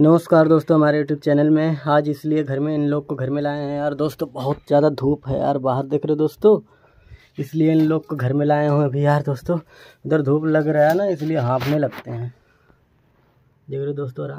नमस्कार दोस्तों हमारे यूट्यूब चैनल में आज इसलिए घर में इन लोग को घर में लाए हैं यार दोस्तों बहुत ज़्यादा धूप है यार बाहर देख रहे हो दोस्तों इसलिए इन लोग को घर में लाए हुए अभी यार दोस्तों इधर धूप लग रहा है ना इसलिए हाँफने लगते हैं देख रहे हो दोस्तों